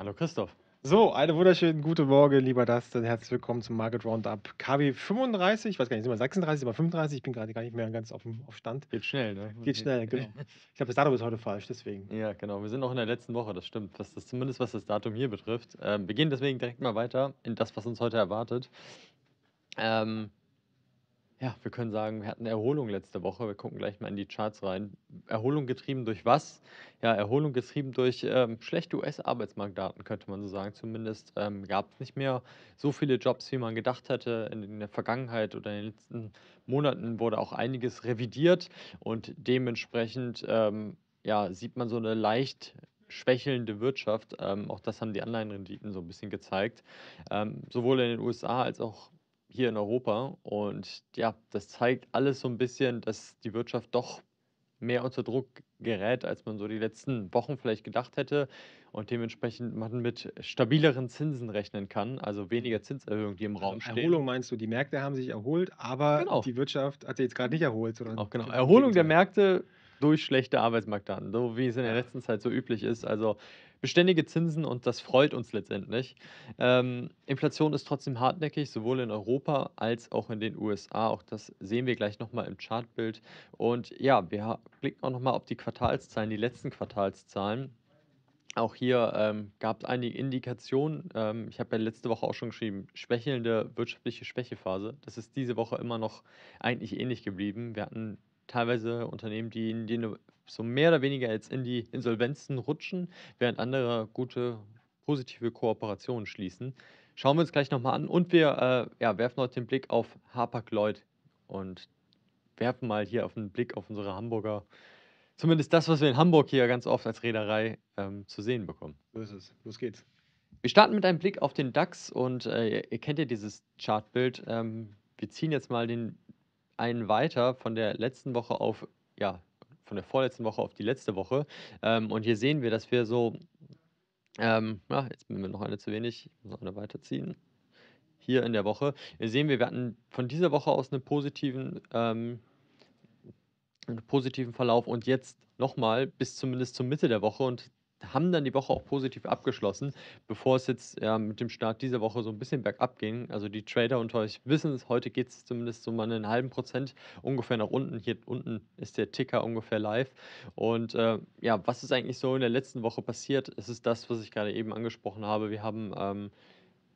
Hallo Christoph. So, einen wunderschönen guten Morgen, lieber Dustin. Herzlich willkommen zum Market Roundup KW 35. Ich weiß gar nicht, sind wir 36, aber 35. Ich bin gerade gar nicht mehr ganz auf, auf Stand. Geht schnell, ne? Geht schnell, genau. Ich glaube, das Datum ist heute falsch, deswegen. Ja, genau. Wir sind noch in der letzten Woche, das stimmt. Was das, zumindest was das Datum hier betrifft. Ähm, wir gehen deswegen direkt mal weiter in das, was uns heute erwartet. Ähm, ja, wir können sagen, wir hatten Erholung letzte Woche. Wir gucken gleich mal in die Charts rein. Erholung getrieben durch was? Ja, Erholung getrieben durch ähm, schlechte US-Arbeitsmarktdaten, könnte man so sagen. Zumindest ähm, gab es nicht mehr so viele Jobs, wie man gedacht hätte. In, in der Vergangenheit oder in den letzten Monaten wurde auch einiges revidiert und dementsprechend ähm, ja, sieht man so eine leicht schwächelnde Wirtschaft. Ähm, auch das haben die Anleihenrenditen so ein bisschen gezeigt. Ähm, sowohl in den USA als auch hier in Europa. Und ja, das zeigt alles so ein bisschen, dass die Wirtschaft doch mehr unter Druck gerät, als man so die letzten Wochen vielleicht gedacht hätte und dementsprechend man mit stabileren Zinsen rechnen kann, also weniger Zinserhöhungen, die im also Raum stehen. Erholung meinst du, die Märkte haben sich erholt, aber genau. die Wirtschaft hat sich jetzt gerade nicht erholt. Sondern Auch genau, Erholung der Märkte durch schlechte Arbeitsmarktdaten, so wie es in der letzten Zeit so üblich ist. Also beständige Zinsen und das freut uns letztendlich. Ähm, Inflation ist trotzdem hartnäckig, sowohl in Europa als auch in den USA. Auch das sehen wir gleich nochmal im Chartbild. Und ja, wir blicken auch nochmal auf die Quartalszahlen, die letzten Quartalszahlen. Auch hier ähm, gab es einige Indikationen. Ähm, ich habe ja letzte Woche auch schon geschrieben, schwächelnde wirtschaftliche Schwächephase. Das ist diese Woche immer noch eigentlich ähnlich geblieben. Wir hatten teilweise Unternehmen, die in die so mehr oder weniger jetzt in die Insolvenzen rutschen, während andere gute, positive Kooperationen schließen. Schauen wir uns gleich nochmal an und wir äh, ja, werfen heute den Blick auf Hapag-Lloyd und werfen mal hier auf einen Blick auf unsere Hamburger, zumindest das, was wir in Hamburg hier ganz oft als Reederei ähm, zu sehen bekommen. So ist es. Los geht's. Wir starten mit einem Blick auf den DAX und äh, ihr kennt ja dieses Chartbild. Ähm, wir ziehen jetzt mal den einen weiter von der letzten Woche auf ja, von der vorletzten Woche auf die letzte Woche. Ähm, und hier sehen wir, dass wir so, ähm, ja, jetzt bin mir noch eine zu wenig, ich muss eine weiterziehen. Hier in der Woche hier sehen wir, wir hatten von dieser Woche aus einen positiven, ähm, einen positiven Verlauf und jetzt nochmal bis zumindest zur Mitte der Woche und haben dann die Woche auch positiv abgeschlossen, bevor es jetzt ja, mit dem Start dieser Woche so ein bisschen bergab ging. Also die Trader unter euch wissen es, heute geht es zumindest so mal einen halben Prozent ungefähr nach unten. Hier unten ist der Ticker ungefähr live. Und äh, ja, was ist eigentlich so in der letzten Woche passiert? Es ist das, was ich gerade eben angesprochen habe. Wir haben... Ähm,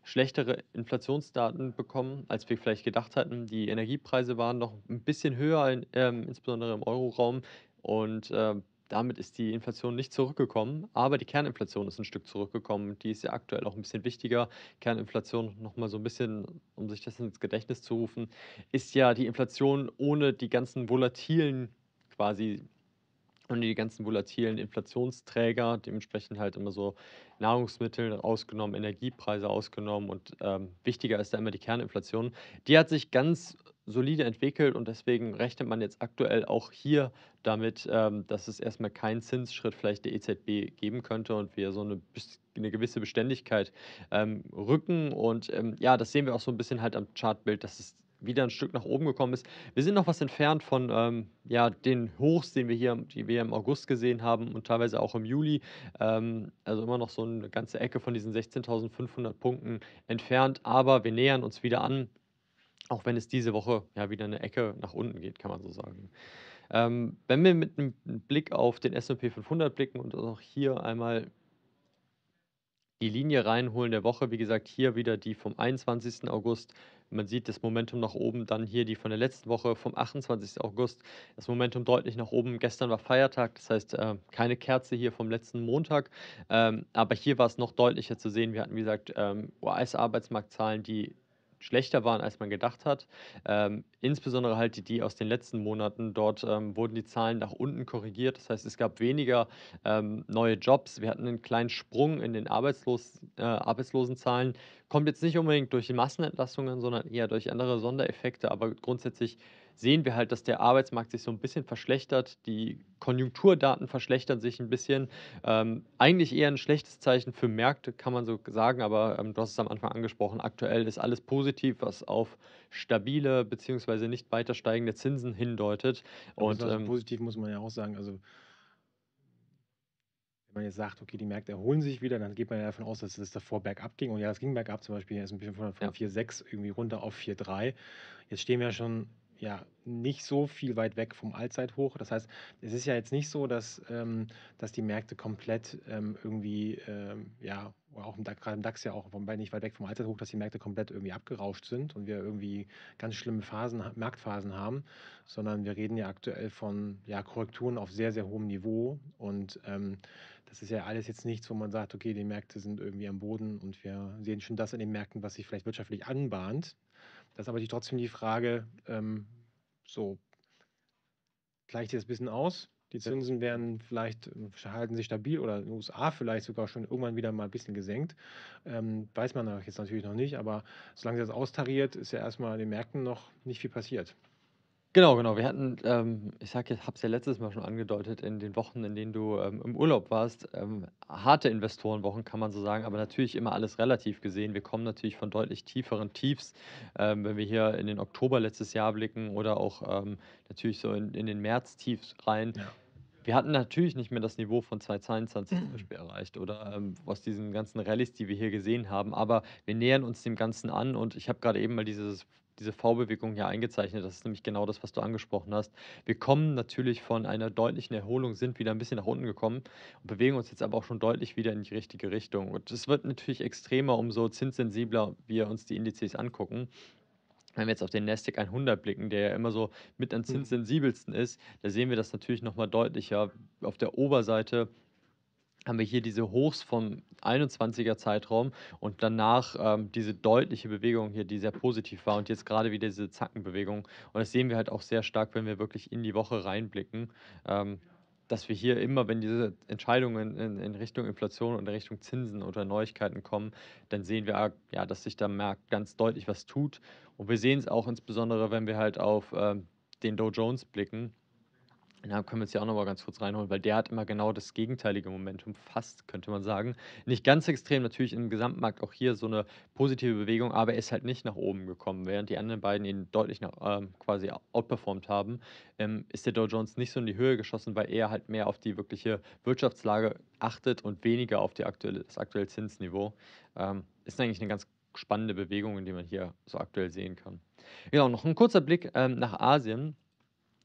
schlechtere Inflationsdaten bekommen, als wir vielleicht gedacht hatten. Die Energiepreise waren noch ein bisschen höher, in, ähm, insbesondere im Euroraum. Und äh, damit ist die Inflation nicht zurückgekommen, aber die Kerninflation ist ein Stück zurückgekommen. Die ist ja aktuell auch ein bisschen wichtiger. Kerninflation, nochmal so ein bisschen, um sich das ins Gedächtnis zu rufen, ist ja die Inflation ohne die ganzen volatilen quasi und die ganzen volatilen Inflationsträger, dementsprechend halt immer so Nahrungsmittel ausgenommen, Energiepreise ausgenommen und ähm, wichtiger ist da immer die Kerninflation. Die hat sich ganz solide entwickelt und deswegen rechnet man jetzt aktuell auch hier damit, ähm, dass es erstmal keinen Zinsschritt vielleicht der EZB geben könnte und wir so eine, eine gewisse Beständigkeit ähm, rücken. Und ähm, ja, das sehen wir auch so ein bisschen halt am Chartbild, dass es wieder ein Stück nach oben gekommen ist. Wir sind noch was entfernt von ähm, ja, den Hochs, den wir hier, die wir im August gesehen haben und teilweise auch im Juli. Ähm, also immer noch so eine ganze Ecke von diesen 16.500 Punkten entfernt, aber wir nähern uns wieder an, auch wenn es diese Woche ja wieder eine Ecke nach unten geht, kann man so sagen. Ähm, wenn wir mit einem Blick auf den S&P 500 blicken und auch hier einmal die Linie reinholen der Woche. Wie gesagt, hier wieder die vom 21. August man sieht das Momentum nach oben, dann hier die von der letzten Woche vom 28. August, das Momentum deutlich nach oben. Gestern war Feiertag, das heißt äh, keine Kerze hier vom letzten Montag, ähm, aber hier war es noch deutlicher zu sehen. Wir hatten, wie gesagt, ähm, US-Arbeitsmarktzahlen, die schlechter waren, als man gedacht hat. Ähm, insbesondere halt die, die aus den letzten Monaten. Dort ähm, wurden die Zahlen nach unten korrigiert. Das heißt, es gab weniger ähm, neue Jobs. Wir hatten einen kleinen Sprung in den Arbeitslos äh, Arbeitslosenzahlen. Kommt jetzt nicht unbedingt durch die Massenentlassungen, sondern eher durch andere Sondereffekte. Aber grundsätzlich sehen wir halt, dass der Arbeitsmarkt sich so ein bisschen verschlechtert, die Konjunkturdaten verschlechtern sich ein bisschen. Ähm, eigentlich eher ein schlechtes Zeichen für Märkte, kann man so sagen, aber ähm, du hast es am Anfang angesprochen, aktuell ist alles positiv, was auf stabile bzw. nicht weiter steigende Zinsen hindeutet. Und also ähm, positiv muss man ja auch sagen, also wenn man jetzt sagt, okay, die Märkte erholen sich wieder, dann geht man ja davon aus, dass es davor bergab ging. Und ja, es ging bergab zum Beispiel, erst ein bisschen von, von ja. 4,6 irgendwie runter auf 4,3. Jetzt stehen wir schon ja nicht so viel weit weg vom Allzeithoch. Das heißt, es ist ja jetzt nicht so, dass, ähm, dass die Märkte komplett ähm, irgendwie, ähm, ja, auch im DAX, gerade im DAX ja auch nicht weit weg vom Allzeithoch, dass die Märkte komplett irgendwie abgerauscht sind und wir irgendwie ganz schlimme Phasen, Marktphasen haben, sondern wir reden ja aktuell von ja, Korrekturen auf sehr, sehr hohem Niveau. Und ähm, das ist ja alles jetzt nichts, wo man sagt, okay, die Märkte sind irgendwie am Boden und wir sehen schon das in den Märkten, was sich vielleicht wirtschaftlich anbahnt. Das ist aber trotzdem die Frage, ähm, so gleicht das ein bisschen aus. Die Zinsen werden vielleicht, äh, halten sich stabil oder in den USA vielleicht sogar schon irgendwann wieder mal ein bisschen gesenkt. Ähm, weiß man jetzt natürlich noch nicht, aber solange sie das austariert, ist ja erstmal an den Märkten noch nicht viel passiert. Genau, genau. Wir hatten, ähm, ich sag, ich habe es ja letztes Mal schon angedeutet, in den Wochen, in denen du ähm, im Urlaub warst, ähm, harte Investorenwochen kann man so sagen, aber natürlich immer alles relativ gesehen. Wir kommen natürlich von deutlich tieferen Tiefs, ähm, wenn wir hier in den Oktober letztes Jahr blicken oder auch ähm, natürlich so in, in den März-Tiefs rein. Ja wir hatten natürlich nicht mehr das Niveau von 2022 zum mhm. Beispiel erreicht oder ähm, aus diesen ganzen Rallyes, die wir hier gesehen haben, aber wir nähern uns dem Ganzen an und ich habe gerade eben mal dieses diese V-Bewegung hier eingezeichnet. Das ist nämlich genau das, was du angesprochen hast. Wir kommen natürlich von einer deutlichen Erholung, sind wieder ein bisschen nach unten gekommen und bewegen uns jetzt aber auch schon deutlich wieder in die richtige Richtung. Und es wird natürlich extremer, umso zinssensibler wir uns die Indizes angucken wenn wir jetzt auf den Nasdaq 100 blicken, der ja immer so mit am mhm. zinssensibelsten ist, da sehen wir das natürlich nochmal deutlicher. Auf der Oberseite haben wir hier diese Hochs vom 21er Zeitraum und danach ähm, diese deutliche Bewegung hier, die sehr positiv war und jetzt gerade wieder diese Zackenbewegung. Und das sehen wir halt auch sehr stark, wenn wir wirklich in die Woche reinblicken, ähm, dass wir hier immer, wenn diese Entscheidungen in, in Richtung Inflation und in Richtung Zinsen oder Neuigkeiten kommen, dann sehen wir, ah, ja, dass sich da Markt ganz deutlich was tut. Und wir sehen es auch insbesondere, wenn wir halt auf ähm, den Dow Jones blicken na, können wir uns ja auch nochmal ganz kurz reinholen, weil der hat immer genau das gegenteilige Momentum, fast könnte man sagen. Nicht ganz extrem, natürlich im Gesamtmarkt auch hier so eine positive Bewegung, aber er ist halt nicht nach oben gekommen. Während die anderen beiden ihn deutlich nach, ähm, quasi outperformt haben, ähm, ist der Dow Jones nicht so in die Höhe geschossen, weil er halt mehr auf die wirkliche Wirtschaftslage achtet und weniger auf die aktuelle, das aktuelle Zinsniveau. Ähm, ist eigentlich eine ganz spannende Bewegung, die man hier so aktuell sehen kann. Genau, noch ein kurzer Blick ähm, nach Asien.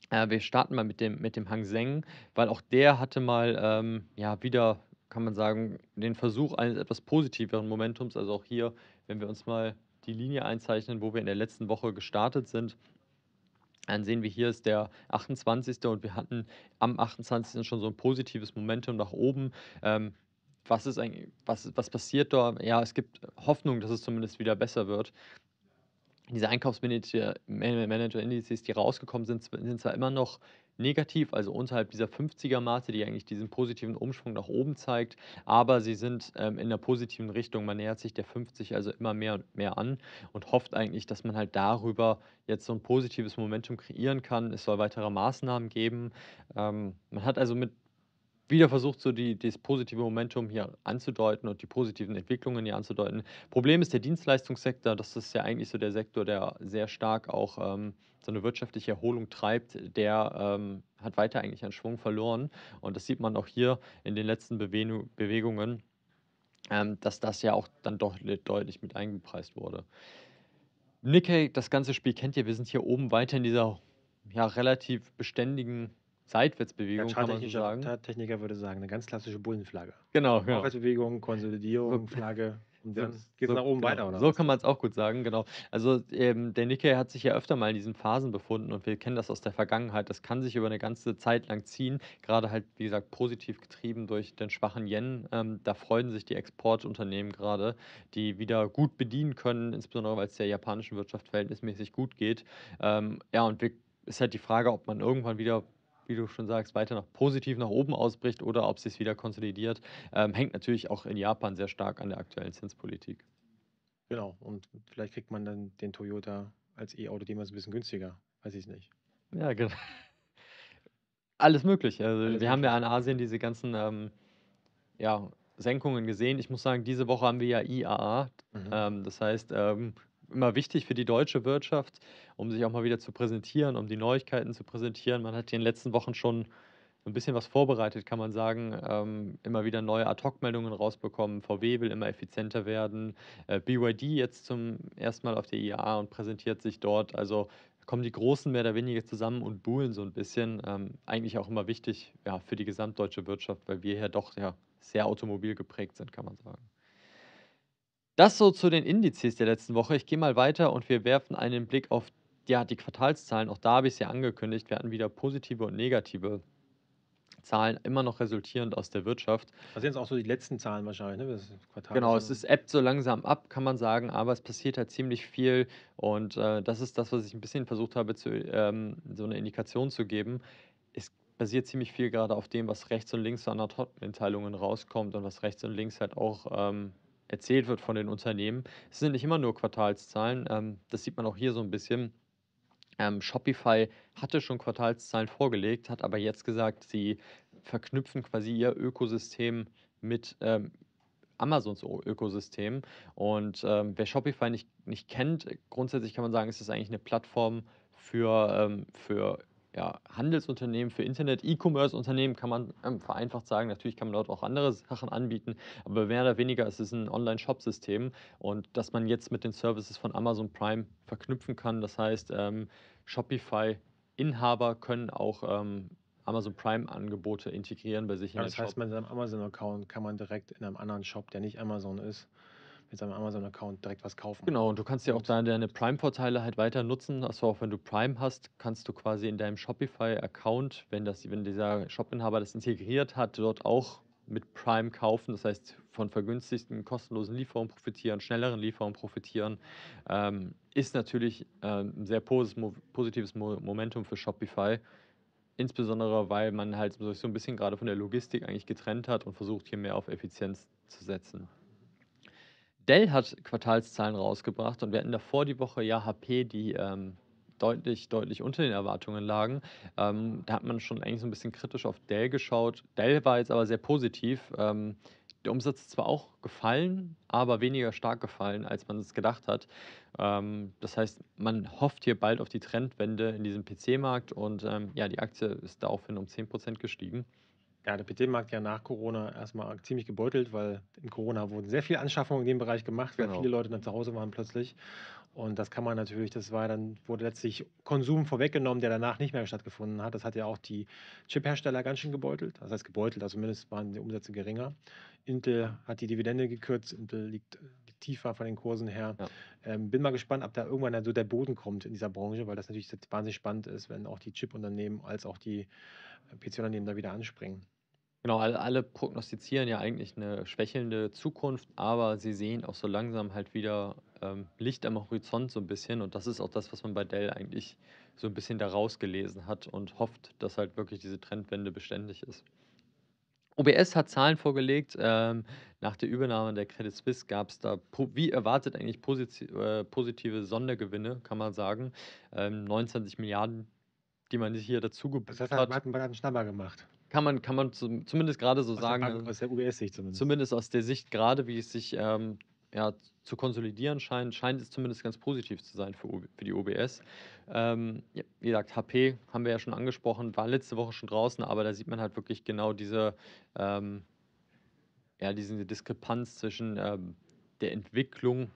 Äh, wir starten mal mit dem, mit dem Hang Seng, weil auch der hatte mal ähm, ja, wieder, kann man sagen, den Versuch eines etwas positiveren Momentums. Also auch hier, wenn wir uns mal die Linie einzeichnen, wo wir in der letzten Woche gestartet sind, dann sehen wir hier ist der 28. und wir hatten am 28. schon so ein positives Momentum nach oben. Ähm, was ist eigentlich, was, was passiert da? Ja, es gibt Hoffnung, dass es zumindest wieder besser wird diese Einkaufsmanager-Indizes, die rausgekommen sind, sind zwar immer noch negativ, also unterhalb dieser 50er-Marke, die eigentlich diesen positiven Umschwung nach oben zeigt, aber sie sind ähm, in der positiven Richtung. Man nähert sich der 50 also immer mehr und mehr an und hofft eigentlich, dass man halt darüber jetzt so ein positives Momentum kreieren kann. Es soll weitere Maßnahmen geben. Ähm, man hat also mit wieder versucht, so die, das positive Momentum hier anzudeuten und die positiven Entwicklungen hier anzudeuten. Problem ist der Dienstleistungssektor, das ist ja eigentlich so der Sektor, der sehr stark auch ähm, so eine wirtschaftliche Erholung treibt, der ähm, hat weiter eigentlich an Schwung verloren. Und das sieht man auch hier in den letzten Bewe Bewegungen, ähm, dass das ja auch dann doch deutlich mit eingepreist wurde. Nikkei, das ganze Spiel kennt ihr, wir sind hier oben weiter in dieser ja, relativ beständigen Seitwärtsbewegung, ja, kann man so sagen. Charttechniker würde sagen, eine ganz klassische Bullenflagge. Genau, genau. Arbeitsbewegung, Konsolidierung, so, Flagge. Und dann so, geht es so, nach oben genau. weiter, oder? So was? kann man es auch gut sagen, genau. Also ähm, der Nikkei hat sich ja öfter mal in diesen Phasen befunden und wir kennen das aus der Vergangenheit. Das kann sich über eine ganze Zeit lang ziehen, gerade halt, wie gesagt, positiv getrieben durch den schwachen Yen. Ähm, da freuen sich die Exportunternehmen gerade, die wieder gut bedienen können, insbesondere weil es der japanischen Wirtschaft verhältnismäßig gut geht. Ähm, ja, und wir, ist halt die Frage, ob man irgendwann wieder wie du schon sagst, weiter noch positiv nach oben ausbricht oder ob es sich wieder konsolidiert, ähm, hängt natürlich auch in Japan sehr stark an der aktuellen Zinspolitik. Genau, und vielleicht kriegt man dann den Toyota als E-Auto demnächst ein bisschen günstiger, weiß ich es nicht. Ja, genau. Alles möglich. Also Alles wir möglich. haben ja in Asien diese ganzen ähm, ja, Senkungen gesehen. Ich muss sagen, diese Woche haben wir ja IAA. Mhm. Ähm, das heißt, ähm, immer wichtig für die deutsche Wirtschaft, um sich auch mal wieder zu präsentieren, um die Neuigkeiten zu präsentieren. Man hat in den letzten Wochen schon ein bisschen was vorbereitet, kann man sagen. Ähm, immer wieder neue Ad-Hoc-Meldungen rausbekommen. VW will immer effizienter werden. Äh, BYD jetzt zum ersten Mal auf der IAA und präsentiert sich dort. Also kommen die Großen mehr oder weniger zusammen und buhlen so ein bisschen. Ähm, eigentlich auch immer wichtig ja, für die gesamtdeutsche Wirtschaft, weil wir ja doch ja, sehr geprägt sind, kann man sagen. Das so zu den Indizes der letzten Woche. Ich gehe mal weiter und wir werfen einen Blick auf ja, die Quartalszahlen. Auch da habe ich es ja angekündigt. Wir hatten wieder positive und negative Zahlen immer noch resultierend aus der Wirtschaft. Das sind jetzt auch so die letzten Zahlen wahrscheinlich, ne? genau, ne? es ebbt so langsam ab, kann man sagen, aber es passiert halt ziemlich viel und äh, das ist das, was ich ein bisschen versucht habe, zu, ähm, so eine Indikation zu geben. Es basiert ziemlich viel gerade auf dem, was rechts und links an der hoc mitteilungen rauskommt und was rechts und links halt auch ähm, erzählt wird von den Unternehmen. Es sind nicht immer nur Quartalszahlen, ähm, das sieht man auch hier so ein bisschen. Ähm, Shopify hatte schon Quartalszahlen vorgelegt, hat aber jetzt gesagt, sie verknüpfen quasi ihr Ökosystem mit ähm, Amazons Ökosystem. Und ähm, wer Shopify nicht, nicht kennt, grundsätzlich kann man sagen, ist es eigentlich eine Plattform für, ähm, für ja, Handelsunternehmen, für Internet, E-Commerce-Unternehmen kann man ähm, vereinfacht sagen. Natürlich kann man dort auch andere Sachen anbieten, aber mehr oder weniger ist es ein Online-Shop-System und dass man jetzt mit den Services von Amazon Prime verknüpfen kann. Das heißt, ähm, Shopify-Inhaber können auch ähm, Amazon Prime-Angebote integrieren bei sich ja, in Das heißt, Shop. mit seinem Amazon-Account kann man direkt in einem anderen Shop, der nicht Amazon ist, mit seinem Amazon-Account direkt was kaufen. Genau, und du kannst ja auch da deine Prime-Vorteile halt weiter nutzen. Also auch wenn du Prime hast, kannst du quasi in deinem Shopify-Account, wenn, wenn dieser Shop-Inhaber das integriert hat, dort auch mit Prime kaufen, das heißt von vergünstigten, kostenlosen Lieferungen profitieren, schnelleren Lieferungen profitieren, ähm, ist natürlich ähm, ein sehr positives Momentum für Shopify. Insbesondere, weil man halt so ein bisschen gerade von der Logistik eigentlich getrennt hat und versucht, hier mehr auf Effizienz zu setzen. Dell hat Quartalszahlen rausgebracht und wir hatten davor die Woche ja HP, die ähm, deutlich, deutlich unter den Erwartungen lagen. Ähm, da hat man schon eigentlich so ein bisschen kritisch auf Dell geschaut. Dell war jetzt aber sehr positiv. Ähm, der Umsatz ist zwar auch gefallen, aber weniger stark gefallen, als man es gedacht hat. Ähm, das heißt, man hofft hier bald auf die Trendwende in diesem PC-Markt und ähm, ja, die Aktie ist daraufhin um 10% gestiegen. Ja, der PC-Markt ja nach Corona erstmal ziemlich gebeutelt, weil in Corona wurden sehr viele Anschaffungen in dem Bereich gemacht, weil genau. viele Leute dann zu Hause waren plötzlich. Und das kann man natürlich, das war dann, wurde letztlich Konsum vorweggenommen, der danach nicht mehr stattgefunden hat. Das hat ja auch die Chip-Hersteller ganz schön gebeutelt. Das heißt gebeutelt, also zumindest waren die Umsätze geringer. Intel hat die Dividende gekürzt, Intel liegt, tiefer von den Kursen her. Ja. Ähm, bin mal gespannt, ob da irgendwann so der Boden kommt in dieser Branche, weil das natürlich wahnsinnig spannend ist, wenn auch die Chip-Unternehmen als auch die PC-Unternehmen da wieder anspringen. Genau, alle, prognostizieren ja eigentlich eine schwächelnde Zukunft, aber sie sehen auch so langsam halt wieder ähm, Licht am Horizont so ein bisschen und das ist auch das, was man bei Dell eigentlich so ein bisschen daraus gelesen hat und hofft, dass halt wirklich diese Trendwende beständig ist. OBS hat Zahlen vorgelegt. Ähm, nach der Übernahme der Credit Suisse gab es da, wie erwartet, eigentlich posit äh, positive Sondergewinne, kann man sagen. Ähm, 29 Milliarden, die man sich hier dazu gebucht hat. Das heißt, man hat einen Schnapper gemacht. Kann man, kann man zum, zumindest gerade so aus sagen. Der Bank, aus der US-Sicht zumindest. Zumindest aus der Sicht gerade, wie es sich ähm, ja, zu konsolidieren scheint, scheint es zumindest ganz positiv zu sein für, für die OBS. Ähm, wie gesagt, HP haben wir ja schon angesprochen, war letzte Woche schon draußen, aber da sieht man halt wirklich genau diese, ähm, ja, diese Diskrepanz zwischen ähm, der Entwicklung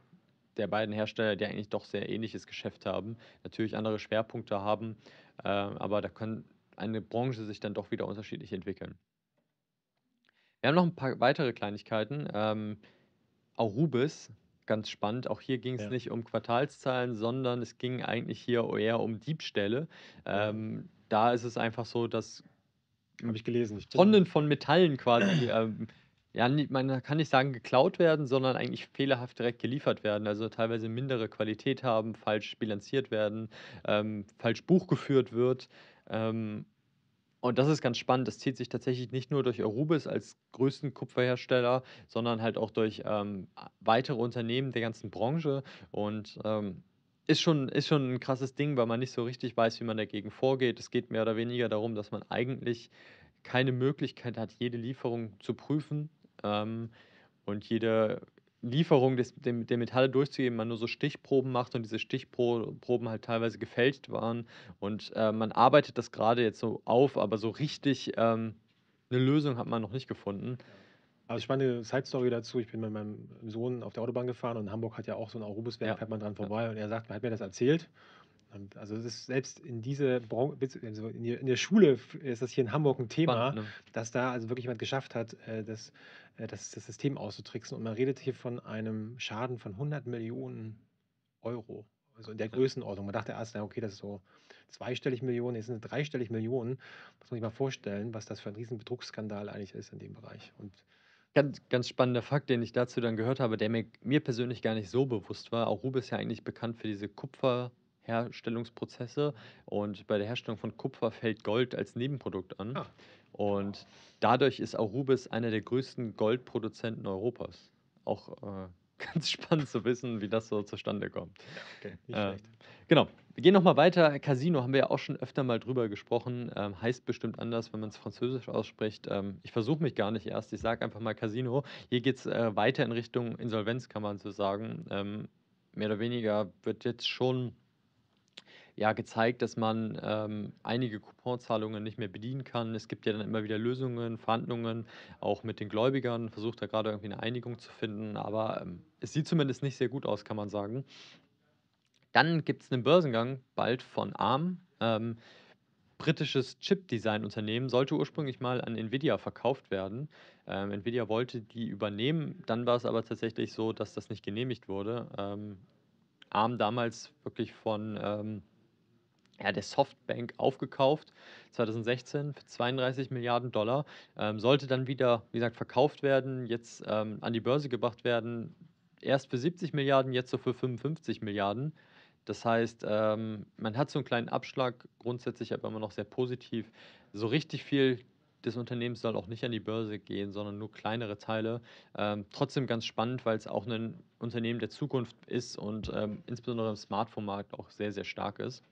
der beiden Hersteller, die eigentlich doch sehr ähnliches Geschäft haben, natürlich andere Schwerpunkte haben, äh, aber da können eine Branche sich dann doch wieder unterschiedlich entwickeln. Wir haben noch ein paar weitere Kleinigkeiten. Ähm, Arubis, ganz spannend. Auch hier ging es ja. nicht um Quartalszahlen, sondern es ging eigentlich hier eher um Diebstähle. Ähm, da ist es einfach so, dass habe ich gelesen. Tonnen von Metallen quasi, ähm, ja, man kann nicht sagen geklaut werden, sondern eigentlich fehlerhaft direkt geliefert werden. Also teilweise mindere Qualität haben, falsch bilanziert werden, ähm, falsch buchgeführt wird. Ähm, und das ist ganz spannend. Das zieht sich tatsächlich nicht nur durch Arubis als größten Kupferhersteller, sondern halt auch durch ähm, weitere Unternehmen der ganzen Branche. Und ähm, ist, schon, ist schon ein krasses Ding, weil man nicht so richtig weiß, wie man dagegen vorgeht. Es geht mehr oder weniger darum, dass man eigentlich keine Möglichkeit hat, jede Lieferung zu prüfen ähm, und jede Lieferung des, dem, der Metalle durchzugeben, man nur so Stichproben macht und diese Stichproben halt teilweise gefälscht waren. Und äh, man arbeitet das gerade jetzt so auf, aber so richtig ähm, eine Lösung hat man noch nicht gefunden. Also spannende Side-Story dazu. Ich bin mit meinem Sohn auf der Autobahn gefahren und Hamburg hat ja auch so ein Aurubuswerk, ja. fährt man dran vorbei ja. und er sagt, hat mir das erzählt also ist selbst in diese Bron also in der Schule ist das hier in Hamburg ein Thema, Spannend, ne? dass da also wirklich jemand geschafft hat, äh, das, äh, das, das System auszutricksen. Und man redet hier von einem Schaden von 100 Millionen Euro. Also in der Größenordnung. Man dachte erst, okay, das ist so zweistellig Millionen, jetzt sind es dreistellig Millionen. Muss man sich mal vorstellen, was das für ein Riesenbetrugsskandal eigentlich ist in dem Bereich. Und Ganz, ganz spannender Fakt, den ich dazu dann gehört habe, der mir, mir persönlich gar nicht so bewusst war. Auch Rube ist ja eigentlich bekannt für diese Kupfer- Herstellungsprozesse und bei der Herstellung von Kupfer fällt Gold als Nebenprodukt an. Ah. Und dadurch ist Arubis einer der größten Goldproduzenten Europas. Auch äh, ganz spannend zu wissen, wie das so zustande kommt. Ja, okay, äh, genau. Wir gehen nochmal weiter. Casino haben wir ja auch schon öfter mal drüber gesprochen. Ähm, heißt bestimmt anders, wenn man es französisch ausspricht. Ähm, ich versuche mich gar nicht erst. Ich sage einfach mal Casino. Hier geht es äh, weiter in Richtung Insolvenz, kann man so sagen. Ähm, mehr oder weniger wird jetzt schon ja, gezeigt, dass man ähm, einige Couponzahlungen nicht mehr bedienen kann. Es gibt ja dann immer wieder Lösungen, Verhandlungen, auch mit den Gläubigern, versucht da gerade irgendwie eine Einigung zu finden, aber ähm, es sieht zumindest nicht sehr gut aus, kann man sagen. Dann gibt es einen Börsengang bald von ARM. Ähm, britisches Chip-Design-Unternehmen sollte ursprünglich mal an Nvidia verkauft werden. Ähm, Nvidia wollte die übernehmen, dann war es aber tatsächlich so, dass das nicht genehmigt wurde. Ähm, ARM damals wirklich von ähm, ja, der Softbank aufgekauft, 2016 für 32 Milliarden Dollar, ähm, sollte dann wieder, wie gesagt, verkauft werden, jetzt ähm, an die Börse gebracht werden, erst für 70 Milliarden, jetzt so für 55 Milliarden. Das heißt, ähm, man hat so einen kleinen Abschlag, grundsätzlich aber immer noch sehr positiv. So richtig viel des Unternehmens soll auch nicht an die Börse gehen, sondern nur kleinere Teile. Ähm, trotzdem ganz spannend, weil es auch ein Unternehmen der Zukunft ist und ähm, insbesondere im Smartphone-Markt auch sehr, sehr stark ist.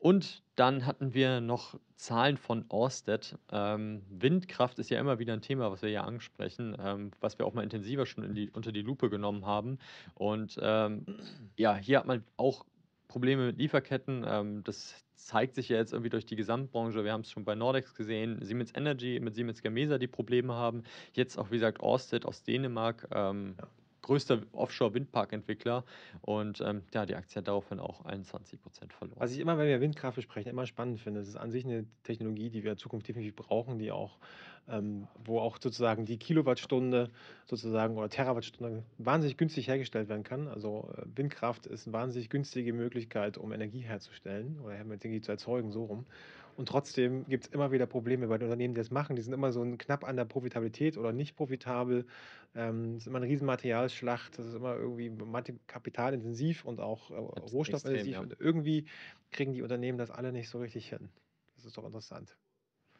Und dann hatten wir noch Zahlen von Orsted. Ähm, Windkraft ist ja immer wieder ein Thema, was wir ja ansprechen, ähm, was wir auch mal intensiver schon die, unter die Lupe genommen haben. Und ähm, ja, hier hat man auch Probleme mit Lieferketten. Ähm, das zeigt sich ja jetzt irgendwie durch die Gesamtbranche. Wir haben es schon bei Nordex gesehen, Siemens Energy mit Siemens Gamesa, die Probleme haben. Jetzt auch, wie gesagt, Orsted aus Dänemark. Ähm, ja größter Offshore-Windpark-Entwickler. Und ähm, ja, die Aktie hat daraufhin auch 21 Prozent verloren. Was ich immer, wenn wir Windkraft besprechen, immer spannend finde, es ist an sich eine Technologie, die wir in Zukunft definitiv brauchen, die auch, ähm, wo auch sozusagen die Kilowattstunde sozusagen oder Terawattstunde wahnsinnig günstig hergestellt werden kann. Also äh, Windkraft ist eine wahnsinnig günstige Möglichkeit, um Energie herzustellen oder Energie zu erzeugen, so rum. Und trotzdem gibt es immer wieder Probleme bei den Unternehmen, die das machen. Die sind immer so knapp an der Profitabilität oder nicht profitabel. Ähm, das ist immer eine Riesenmaterialschlacht. Das ist immer irgendwie kapitalintensiv und auch äh, rohstoffintensiv. Ja. Und irgendwie kriegen die Unternehmen das alle nicht so richtig hin. Das ist doch interessant.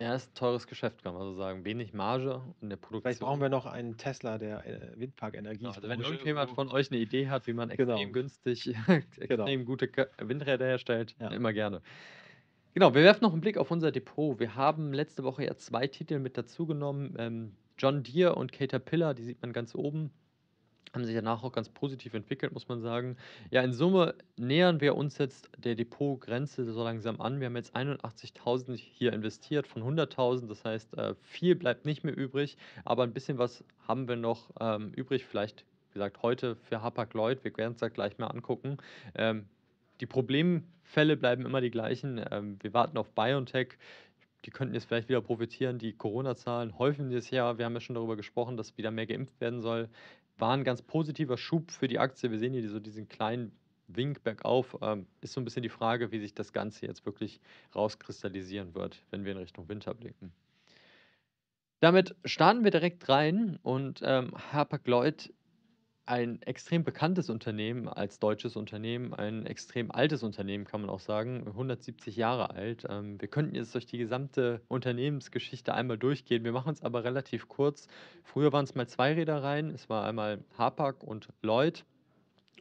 Ja, das ist ein teures Geschäft, kann man so sagen. Wenig Marge in der Produktion. Vielleicht brauchen wir noch einen Tesla, der äh, Windparkenergie. Ja, also wenn irgendjemand von euch eine Idee hat, wie man genau. extrem genau. günstig, extrem genau. gute Windräder herstellt, ja. immer gerne. Genau, wir werfen noch einen Blick auf unser Depot. Wir haben letzte Woche ja zwei Titel mit dazugenommen. Ähm, John Deere und Caterpillar, die sieht man ganz oben haben sich danach auch ganz positiv entwickelt, muss man sagen. Ja, in Summe nähern wir uns jetzt der Depotgrenze so langsam an. Wir haben jetzt 81.000 hier investiert von 100.000, das heißt, äh, viel bleibt nicht mehr übrig, aber ein bisschen was haben wir noch ähm, übrig, vielleicht, wie gesagt, heute für Hapag-Lloyd, wir werden es da gleich mal angucken. Ähm, die Probleme Fälle bleiben immer die gleichen. Ähm, wir warten auf BioNTech. Die könnten jetzt vielleicht wieder profitieren. Die Corona-Zahlen häufen dieses Jahr. Wir haben ja schon darüber gesprochen, dass wieder mehr geimpft werden soll. War ein ganz positiver Schub für die Aktie. Wir sehen hier so diesen kleinen Wink bergauf. Ähm, ist so ein bisschen die Frage, wie sich das Ganze jetzt wirklich rauskristallisieren wird, wenn wir in Richtung Winter blicken. Damit starten wir direkt rein und ähm, Harper Lloyd ein extrem bekanntes Unternehmen als deutsches Unternehmen, ein extrem altes Unternehmen, kann man auch sagen, 170 Jahre alt. Ähm, wir könnten jetzt durch die gesamte Unternehmensgeschichte einmal durchgehen. Wir machen es aber relativ kurz. Früher waren es mal zwei Reedereien. Es war einmal Hapag und Lloyd.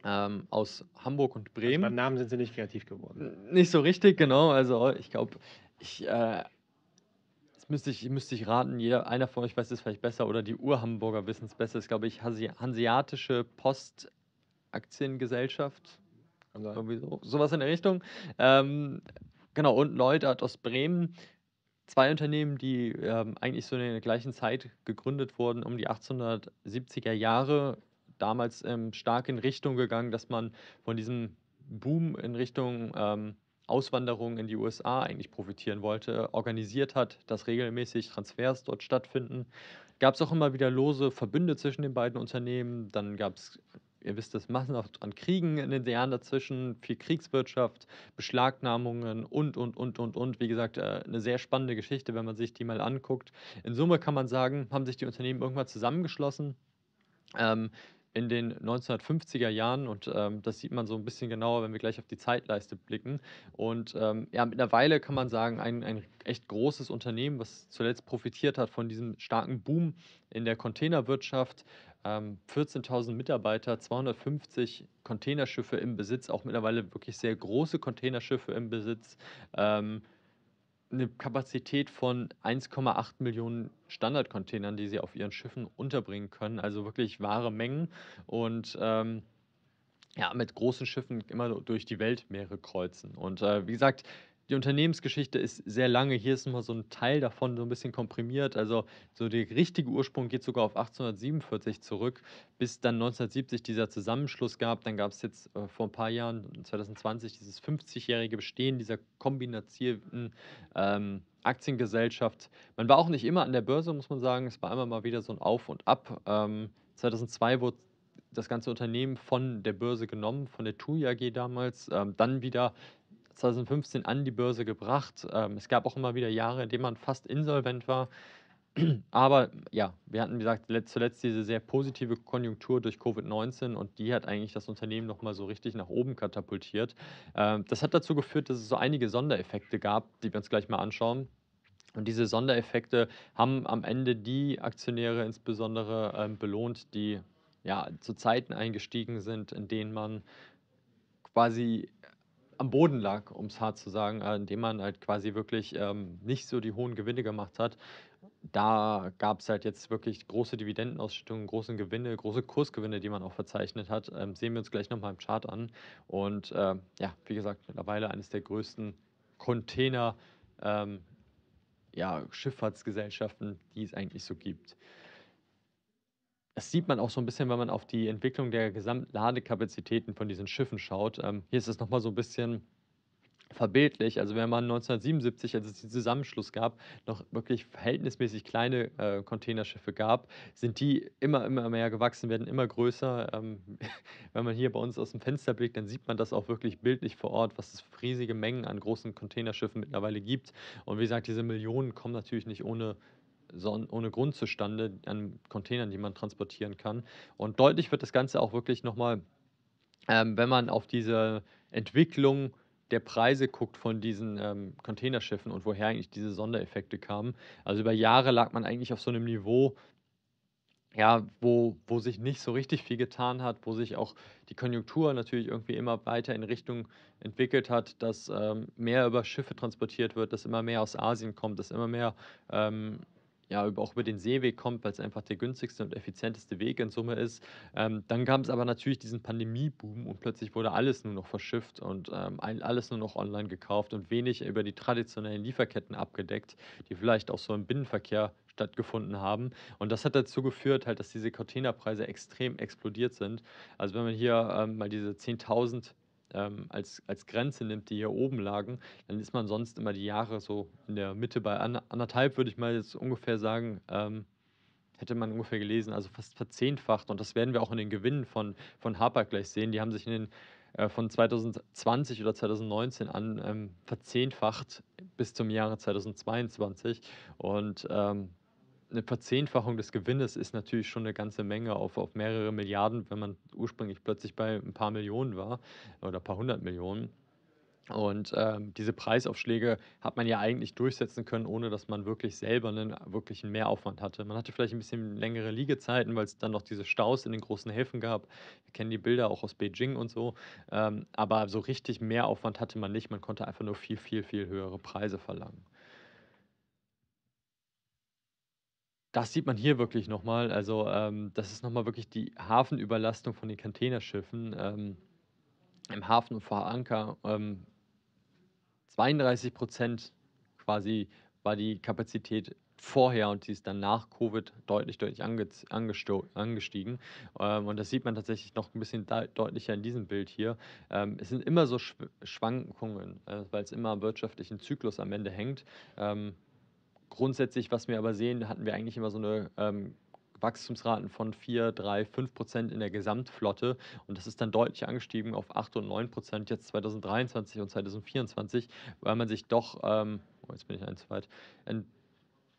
Ähm, aus Hamburg und also Bremen. Also beim Namen sind sie nicht kreativ geworden. Nicht so richtig, genau. Also ich glaube, ich äh, müsste ich, müsste ich raten, jeder, einer von euch weiß es vielleicht besser oder die Ur-Hamburger wissen es besser, Das ist, glaube ich, Hanseatische Postaktiengesellschaft. Irgendwie so, sowas in der Richtung. Ähm, genau, und Leute aus Bremen. Zwei Unternehmen, die ähm, eigentlich so in der gleichen Zeit gegründet wurden, um die 1870er Jahre, damals ähm, stark in Richtung gegangen, dass man von diesem Boom in Richtung ähm, Auswanderung in die USA eigentlich profitieren wollte, organisiert hat, dass regelmäßig Transfers dort stattfinden. Gab es auch immer wieder lose Verbünde zwischen den beiden Unternehmen. Dann gab es, ihr wisst es, Massen an Kriegen in den Jahren dazwischen, viel Kriegswirtschaft, Beschlagnahmungen und, und, und, und, und. Wie gesagt, äh, eine sehr spannende Geschichte, wenn man sich die mal anguckt. In Summe kann man sagen, haben sich die Unternehmen irgendwann zusammengeschlossen. Ähm, in den 1950er Jahren und ähm, das sieht man so ein bisschen genauer, wenn wir gleich auf die Zeitleiste blicken. Und ähm, ja, mittlerweile kann man sagen, ein, ein echt großes Unternehmen, was zuletzt profitiert hat von diesem starken Boom in der Containerwirtschaft. 14.000 ähm, Mitarbeiter, 250 Containerschiffe im Besitz, auch mittlerweile wirklich sehr große Containerschiffe im Besitz. Ähm, eine Kapazität von 1,8 Millionen Standardcontainern, die sie auf ihren Schiffen unterbringen können. Also wirklich wahre Mengen und ähm, ja, mit großen Schiffen immer durch die Weltmeere kreuzen. Und äh, wie gesagt, die Unternehmensgeschichte ist sehr lange. Hier ist nochmal so ein Teil davon so ein bisschen komprimiert. Also so der richtige Ursprung geht sogar auf 1847 zurück, bis dann 1970 dieser Zusammenschluss gab. Dann gab es jetzt äh, vor ein paar Jahren, 2020, dieses 50-jährige Bestehen dieser kombinierten ähm, Aktiengesellschaft. Man war auch nicht immer an der Börse, muss man sagen. Es war immer mal wieder so ein Auf und Ab. Ähm, 2002 wurde das ganze Unternehmen von der Börse genommen, von der TUI AG damals. Ähm, dann wieder 2015 an die Börse gebracht. Ähm, es gab auch immer wieder Jahre, in denen man fast insolvent war. Aber ja, wir hatten wie gesagt, zuletzt diese sehr positive Konjunktur durch Covid-19 und die hat eigentlich das Unternehmen nochmal so richtig nach oben katapultiert. Ähm, das hat dazu geführt, dass es so einige Sondereffekte gab, die wir uns gleich mal anschauen. Und diese Sondereffekte haben am Ende die Aktionäre insbesondere ähm, belohnt, die ja, zu Zeiten eingestiegen sind, in denen man quasi am Boden lag, um es hart zu sagen, äh, indem man halt quasi wirklich ähm, nicht so die hohen Gewinne gemacht hat. Da gab es halt jetzt wirklich große Dividendenausschüttungen, große Gewinne, große Kursgewinne, die man auch verzeichnet hat. Ähm, sehen wir uns gleich nochmal im Chart an. Und äh, ja, wie gesagt, mittlerweile eines der größten Container, ähm, ja, Schifffahrtsgesellschaften, die es eigentlich so gibt. Das sieht man auch so ein bisschen, wenn man auf die Entwicklung der Gesamtladekapazitäten von diesen Schiffen schaut. Ähm, hier ist es nochmal so ein bisschen verbildlich. Also wenn man 1977, als es den Zusammenschluss gab, noch wirklich verhältnismäßig kleine äh, Containerschiffe gab, sind die immer, immer mehr gewachsen, werden immer größer. Ähm, wenn man hier bei uns aus dem Fenster blickt, dann sieht man das auch wirklich bildlich vor Ort, was es riesige Mengen an großen Containerschiffen mittlerweile gibt. Und wie gesagt, diese Millionen kommen natürlich nicht ohne ohne Grund zustande an Containern, die man transportieren kann. Und deutlich wird das Ganze auch wirklich nochmal, ähm, wenn man auf diese Entwicklung der Preise guckt von diesen ähm, Containerschiffen und woher eigentlich diese Sondereffekte kamen. Also über Jahre lag man eigentlich auf so einem Niveau, ja, wo, wo sich nicht so richtig viel getan hat, wo sich auch die Konjunktur natürlich irgendwie immer weiter in Richtung entwickelt hat, dass ähm, mehr über Schiffe transportiert wird, dass immer mehr aus Asien kommt, dass immer mehr ähm, ja auch über den Seeweg kommt, weil es einfach der günstigste und effizienteste Weg in Summe ist. Ähm, dann gab es aber natürlich diesen Pandemieboom und plötzlich wurde alles nur noch verschifft und ähm, alles nur noch online gekauft und wenig über die traditionellen Lieferketten abgedeckt, die vielleicht auch so im Binnenverkehr stattgefunden haben. Und das hat dazu geführt, halt, dass diese Containerpreise extrem explodiert sind. Also wenn man hier ähm, mal diese 10.000 ähm, als, als Grenze nimmt, die hier oben lagen, dann ist man sonst immer die Jahre so in der Mitte bei anderthalb, würde ich mal jetzt ungefähr sagen, ähm, hätte man ungefähr gelesen, also fast verzehnfacht. Und das werden wir auch in den Gewinnen von, von Harper gleich sehen. Die haben sich in den äh, von 2020 oder 2019 an ähm, verzehnfacht bis zum Jahre 2022. Und ähm, eine Verzehnfachung des Gewinnes ist natürlich schon eine ganze Menge auf, auf mehrere Milliarden, wenn man ursprünglich plötzlich bei ein paar Millionen war oder ein paar hundert Millionen. Und ähm, diese Preisaufschläge hat man ja eigentlich durchsetzen können, ohne dass man wirklich selber einen wirklichen Mehraufwand hatte. Man hatte vielleicht ein bisschen längere Liegezeiten, weil es dann noch diese Staus in den großen Häfen gab. Wir kennen die Bilder auch aus Beijing und so. Ähm, aber so richtig Mehraufwand hatte man nicht. Man konnte einfach nur viel, viel, viel höhere Preise verlangen. Das sieht man hier wirklich nochmal. Also, ähm, das ist nochmal wirklich die Hafenüberlastung von den Containerschiffen ähm, im Hafen und vor Anker. Ähm, 32 Prozent quasi war die Kapazität vorher und die ist dann nach Covid deutlich, deutlich ange angestiegen. Ähm, und das sieht man tatsächlich noch ein bisschen deutlicher in diesem Bild hier. Ähm, es sind immer so Sch Schwankungen, äh, weil es immer am wirtschaftlichen Zyklus am Ende hängt. Ähm, Grundsätzlich, was wir aber sehen, hatten wir eigentlich immer so eine ähm, Wachstumsraten von 4, 3, 5 Prozent in der Gesamtflotte. Und das ist dann deutlich angestiegen auf 8 und 9 Prozent jetzt 2023 und 2024, weil man sich doch, ähm, oh, jetzt bin ich eins weit,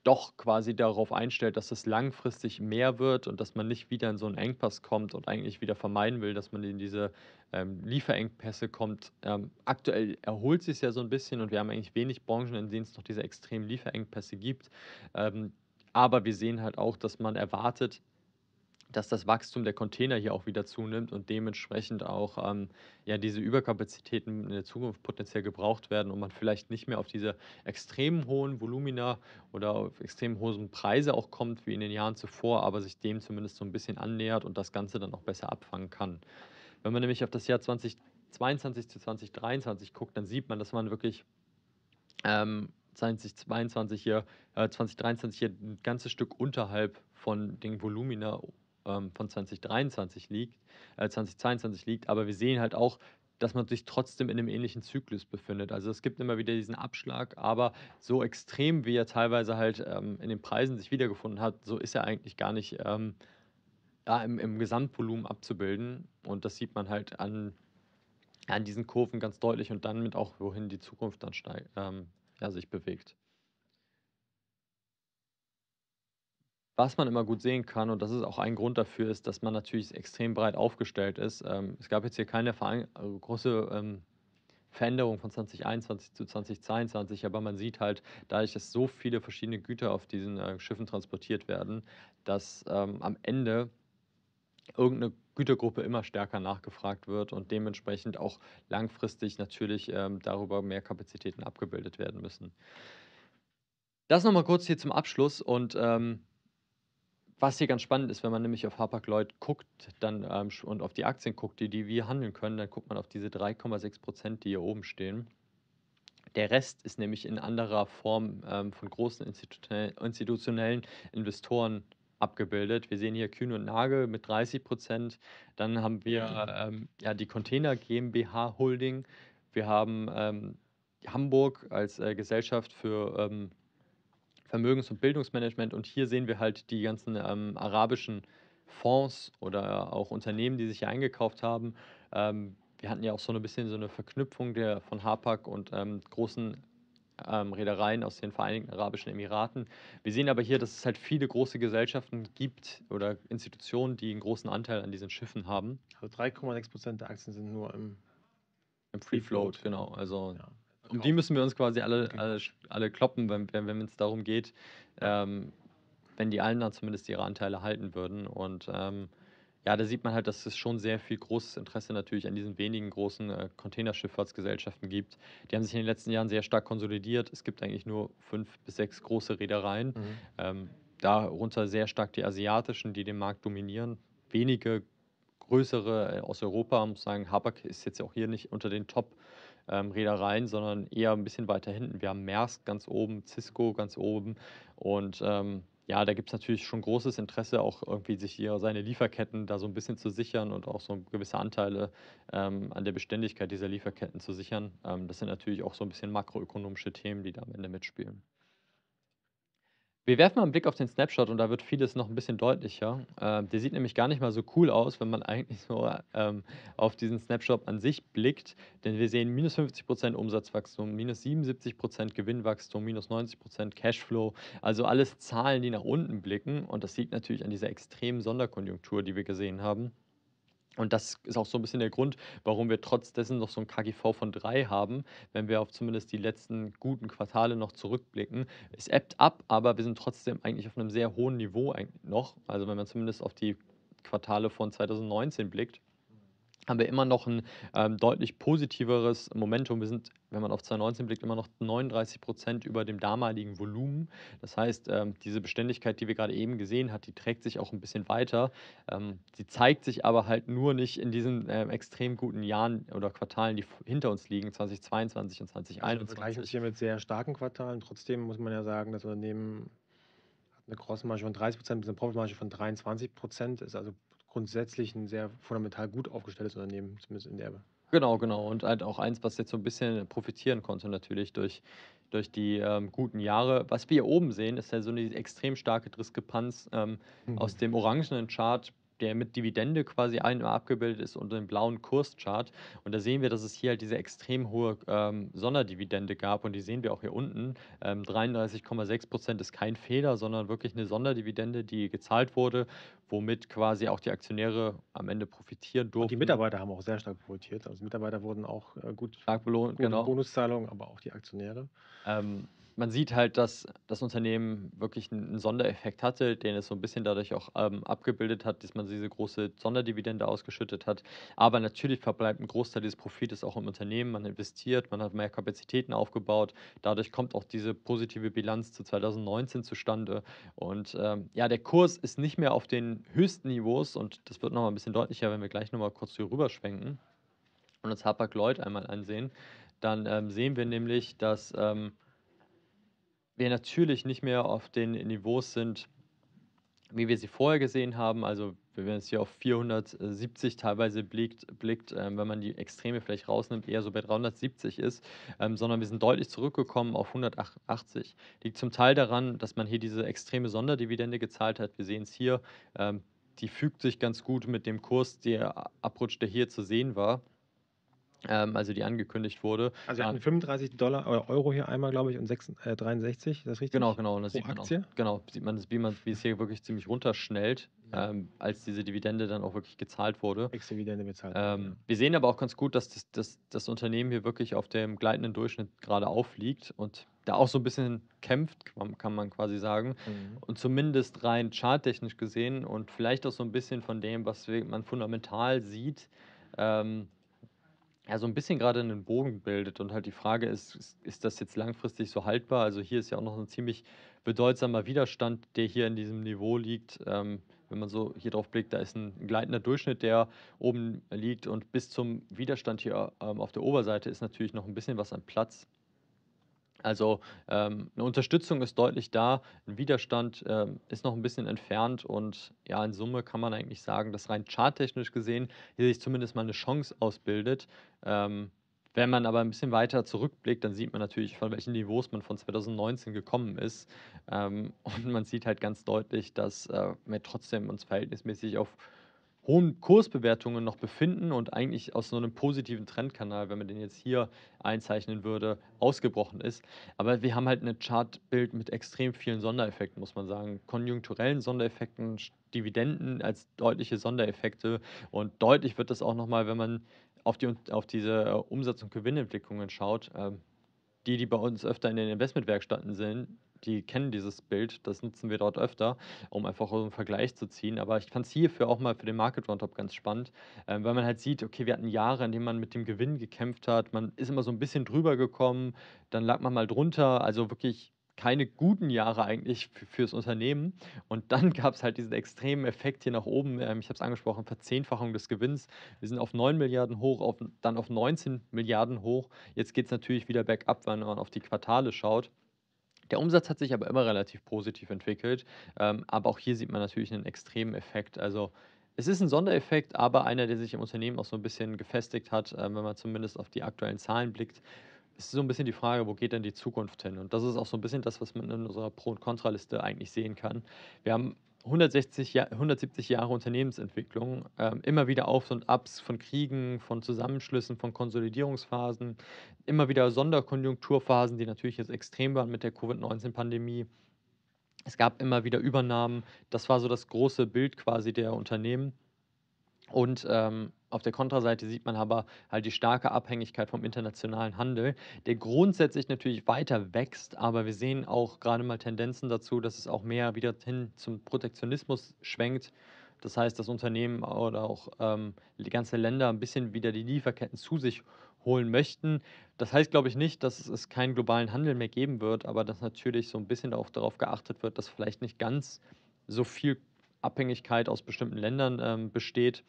doch quasi darauf einstellt, dass es langfristig mehr wird und dass man nicht wieder in so einen Engpass kommt und eigentlich wieder vermeiden will, dass man in diese ähm, Lieferengpässe kommt. Ähm, aktuell erholt sich es ja so ein bisschen und wir haben eigentlich wenig Branchen, in denen es noch diese extremen Lieferengpässe gibt. Ähm, aber wir sehen halt auch, dass man erwartet, dass das Wachstum der Container hier auch wieder zunimmt und dementsprechend auch ähm, ja, diese Überkapazitäten in der Zukunft potenziell gebraucht werden und man vielleicht nicht mehr auf diese extrem hohen Volumina oder auf extrem hohen Preise auch kommt wie in den Jahren zuvor, aber sich dem zumindest so ein bisschen annähert und das Ganze dann auch besser abfangen kann. Wenn man nämlich auf das Jahr 2022 zu 2023 guckt, dann sieht man, dass man wirklich ähm, 2022 hier, äh, 2023 hier ein ganzes Stück unterhalb von den Volumina ähm, von 2023 liegt, äh, 2022 liegt, aber wir sehen halt auch, dass man sich trotzdem in einem ähnlichen Zyklus befindet. Also es gibt immer wieder diesen Abschlag, aber so extrem, wie er teilweise halt ähm, in den Preisen sich wiedergefunden hat, so ist er eigentlich gar nicht ähm, ja, im, im Gesamtvolumen abzubilden. Und das sieht man halt an, an diesen Kurven ganz deutlich und dann mit auch, wohin die Zukunft dann steig, ähm, ja, sich bewegt. Was man immer gut sehen kann, und das ist auch ein Grund dafür, ist, dass man natürlich extrem breit aufgestellt ist. Ähm, es gab jetzt hier keine Verein also große ähm, Veränderung von 2021 zu 2022, aber man sieht halt, dadurch, dass so viele verschiedene Güter auf diesen äh, Schiffen transportiert werden, dass ähm, am Ende irgendeine Gütergruppe immer stärker nachgefragt wird und dementsprechend auch langfristig natürlich ähm, darüber mehr Kapazitäten abgebildet werden müssen. Das nochmal kurz hier zum Abschluss und ähm, was hier ganz spannend ist, wenn man nämlich auf Hapag-Lloyd guckt dann, ähm, und auf die Aktien guckt, die, die wir handeln können, dann guckt man auf diese 3,6 Prozent, die hier oben stehen. Der Rest ist nämlich in anderer Form ähm, von großen institutionellen Investoren abgebildet. Wir sehen hier Kühn und Nagel mit 30 Prozent. Dann haben wir ähm, ja, die Container GmbH Holding. Wir haben ähm, Hamburg als äh, Gesellschaft für ähm, Vermögens- und Bildungsmanagement. Und hier sehen wir halt die ganzen ähm, arabischen Fonds oder auch Unternehmen, die sich hier eingekauft haben. Ähm, wir hatten ja auch so ein bisschen so eine Verknüpfung der, von HAPAC und ähm, großen ähm, Reedereien aus den Vereinigten Arabischen Emiraten. Wir sehen aber hier, dass es halt viele große Gesellschaften gibt oder Institutionen, die einen großen Anteil an diesen Schiffen haben. Also 3,6 Prozent der Aktien sind nur im, Im Free Float, Float. genau. Also ja um die müssen wir uns quasi alle, alle, alle kloppen, wenn, wenn es darum geht, ähm, wenn die allen dann zumindest ihre Anteile halten würden. Und ähm, ja, da sieht man halt, dass es schon sehr viel großes Interesse natürlich an diesen wenigen großen äh, Containerschifffahrtsgesellschaften gibt. Die haben sich in den letzten Jahren sehr stark konsolidiert. Es gibt eigentlich nur fünf bis sechs große Reedereien. Mhm. Ähm, darunter sehr stark die asiatischen, die den Markt dominieren. Wenige größere äh, aus Europa, muss sagen, Habak ist jetzt auch hier nicht unter den Top ähm, Reedereien, sondern eher ein bisschen weiter hinten. Wir haben Maersk ganz oben, Cisco ganz oben und ähm, ja, da gibt es natürlich schon großes Interesse, auch irgendwie sich hier seine Lieferketten da so ein bisschen zu sichern und auch so gewisse Anteile ähm, an der Beständigkeit dieser Lieferketten zu sichern. Ähm, das sind natürlich auch so ein bisschen makroökonomische Themen, die da am Ende mitspielen. Wir werfen mal einen Blick auf den Snapshot und da wird vieles noch ein bisschen deutlicher. Ähm, der sieht nämlich gar nicht mal so cool aus, wenn man eigentlich so ähm, auf diesen Snapshot an sich blickt. Denn wir sehen minus 50% Umsatzwachstum, minus 77% Gewinnwachstum, minus 90% Cashflow. Also alles Zahlen, die nach unten blicken. Und das liegt natürlich an dieser extremen Sonderkonjunktur, die wir gesehen haben. Und das ist auch so ein bisschen der Grund, warum wir trotz dessen noch so ein KGV von 3 haben, wenn wir auf zumindest die letzten guten Quartale noch zurückblicken. Es ebbt ab, aber wir sind trotzdem eigentlich auf einem sehr hohen Niveau noch. Also wenn man zumindest auf die Quartale von 2019 blickt haben wir immer noch ein ähm, deutlich positiveres Momentum. Wir sind, wenn man auf 2019 blickt, immer noch 39 Prozent über dem damaligen Volumen. Das heißt, ähm, diese Beständigkeit, die wir gerade eben gesehen haben, die trägt sich auch ein bisschen weiter. Ähm, sie zeigt sich aber halt nur nicht in diesen ähm, extrem guten Jahren oder Quartalen, die hinter uns liegen, 2022 und 2021. Also vergleichen uns hier mit sehr starken Quartalen. Trotzdem muss man ja sagen, das Unternehmen hat eine Grossmarge von 30 Prozent bis eine Profitmarge von 23 Prozent. Ist also grundsätzlich ein sehr fundamental gut aufgestelltes Unternehmen, zumindest in der Genau, genau. Und halt auch eins, was jetzt so ein bisschen profitieren konnte, natürlich durch, durch die ähm, guten Jahre. Was wir hier oben sehen, ist ja so eine extrem starke Diskrepanz ähm, mhm. aus dem orangenen Chart der mit Dividende quasi einmal abgebildet ist unter dem blauen Kurschart. Und da sehen wir, dass es hier halt diese extrem hohe ähm, Sonderdividende gab und die sehen wir auch hier unten. Ähm, 33,6 Prozent ist kein Fehler, sondern wirklich eine Sonderdividende, die gezahlt wurde, womit quasi auch die Aktionäre am Ende profitieren durften. Und die Mitarbeiter haben auch sehr stark profitiert. Also die Mitarbeiter wurden auch äh, gut stark belohnt, genau. Bonuszahlungen, aber auch die Aktionäre. Ähm, man sieht halt, dass das Unternehmen wirklich einen Sondereffekt hatte, den es so ein bisschen dadurch auch ähm, abgebildet hat, dass man diese große Sonderdividende ausgeschüttet hat. Aber natürlich verbleibt ein Großteil des Profites auch im Unternehmen. Man investiert, man hat mehr Kapazitäten aufgebaut. Dadurch kommt auch diese positive Bilanz zu 2019 zustande. Und ähm, ja, der Kurs ist nicht mehr auf den höchsten Niveaus und das wird nochmal ein bisschen deutlicher, wenn wir gleich nochmal kurz hier rüberschwenken und uns Hapag-Lloyd einmal ansehen. Dann ähm, sehen wir nämlich, dass ähm, wir natürlich nicht mehr auf den Niveaus sind, wie wir sie vorher gesehen haben. Also wenn es hier auf 470 teilweise blickt, blickt ähm, wenn man die Extreme vielleicht rausnimmt, eher so bei 370 ist, ähm, sondern wir sind deutlich zurückgekommen auf 180. Liegt zum Teil daran, dass man hier diese extreme Sonderdividende gezahlt hat. Wir sehen es hier. Ähm, die fügt sich ganz gut mit dem Kurs, der Abrutsch, der hier zu sehen war ähm, also die angekündigt wurde. Also wir hatten 35 Dollar oder äh, Euro hier einmal, glaube ich, und 6, äh, 63, das richtig? Genau, genau. Und das Pro sieht man Aktie? Auch, genau, sieht man, wie, man, wie es hier wirklich ziemlich runterschnellt, ähm, als diese Dividende dann auch wirklich gezahlt wurde. Ex-Dividende bezahlt. Ähm, ja. Wir sehen aber auch ganz gut, dass das, das, das Unternehmen hier wirklich auf dem gleitenden Durchschnitt gerade aufliegt und da auch so ein bisschen kämpft, kann man quasi sagen. Mhm. Und zumindest rein charttechnisch gesehen und vielleicht auch so ein bisschen von dem, was man fundamental sieht, ähm, ja so ein bisschen gerade einen Bogen bildet. Und halt die Frage ist, ist, ist das jetzt langfristig so haltbar? Also hier ist ja auch noch ein ziemlich bedeutsamer Widerstand, der hier in diesem Niveau liegt. Ähm, wenn man so hier drauf blickt, da ist ein gleitender Durchschnitt, der oben liegt und bis zum Widerstand hier ähm, auf der Oberseite ist natürlich noch ein bisschen was an Platz. Also ähm, eine Unterstützung ist deutlich da, ein Widerstand ähm, ist noch ein bisschen entfernt und ja, in Summe kann man eigentlich sagen, dass rein charttechnisch gesehen hier sich zumindest mal eine Chance ausbildet. Ähm, wenn man aber ein bisschen weiter zurückblickt, dann sieht man natürlich, von welchen Niveaus man von 2019 gekommen ist. Ähm, und man sieht halt ganz deutlich, dass äh, wir trotzdem uns verhältnismäßig auf hohen Kursbewertungen noch befinden und eigentlich aus so einem positiven Trendkanal, wenn man den jetzt hier einzeichnen würde, ausgebrochen ist. Aber wir haben halt ein Chartbild mit extrem vielen Sondereffekten, muss man sagen. Konjunkturellen Sondereffekten, Dividenden als deutliche Sondereffekte und deutlich wird das auch nochmal, wenn man auf, die, auf diese äh, Umsatz- und Gewinnentwicklungen schaut. Ähm, die, die bei uns öfter in den Investmentwerkstätten sind, die kennen dieses Bild, das nutzen wir dort öfter, um einfach einen Vergleich zu ziehen. Aber ich fand es hierfür auch mal für den Market Roundup ganz spannend, äh, weil man halt sieht, okay, wir hatten Jahre, in denen man mit dem Gewinn gekämpft hat, man ist immer so ein bisschen drüber gekommen, dann lag man mal drunter, also wirklich keine guten Jahre eigentlich fürs Unternehmen. Und dann gab es halt diesen extremen Effekt hier nach oben. Ähm, ich habe es angesprochen, Verzehnfachung des Gewinns. Wir sind auf 9 Milliarden hoch, auf, dann auf 19 Milliarden hoch. Jetzt geht es natürlich wieder bergab, wenn man auf die Quartale schaut. Der Umsatz hat sich aber immer relativ positiv entwickelt. Ähm, aber auch hier sieht man natürlich einen extremen Effekt. Also es ist ein Sondereffekt, aber einer, der sich im Unternehmen auch so ein bisschen gefestigt hat, äh, wenn man zumindest auf die aktuellen Zahlen blickt. Es ist so ein bisschen die Frage, wo geht denn die Zukunft hin? Und das ist auch so ein bisschen das, was man in unserer Pro- und Kontraliste eigentlich sehen kann. Wir haben 160 170 Jahre Unternehmensentwicklung, ähm, immer wieder Aufs und Abs von Kriegen, von Zusammenschlüssen, von Konsolidierungsphasen, immer wieder Sonderkonjunkturphasen, die natürlich jetzt extrem waren mit der Covid-19-Pandemie. Es gab immer wieder Übernahmen. Das war so das große Bild quasi der Unternehmen. Und ähm, auf der Kontraseite sieht man aber halt die starke Abhängigkeit vom internationalen Handel, der grundsätzlich natürlich weiter wächst, aber wir sehen auch gerade mal Tendenzen dazu, dass es auch mehr wieder hin zum Protektionismus schwenkt. Das heißt, dass Unternehmen oder auch ähm, die ganze Länder ein bisschen wieder die Lieferketten zu sich holen möchten. Das heißt, glaube ich, nicht, dass es keinen globalen Handel mehr geben wird, aber dass natürlich so ein bisschen auch darauf geachtet wird, dass vielleicht nicht ganz so viel Abhängigkeit aus bestimmten Ländern ähm, besteht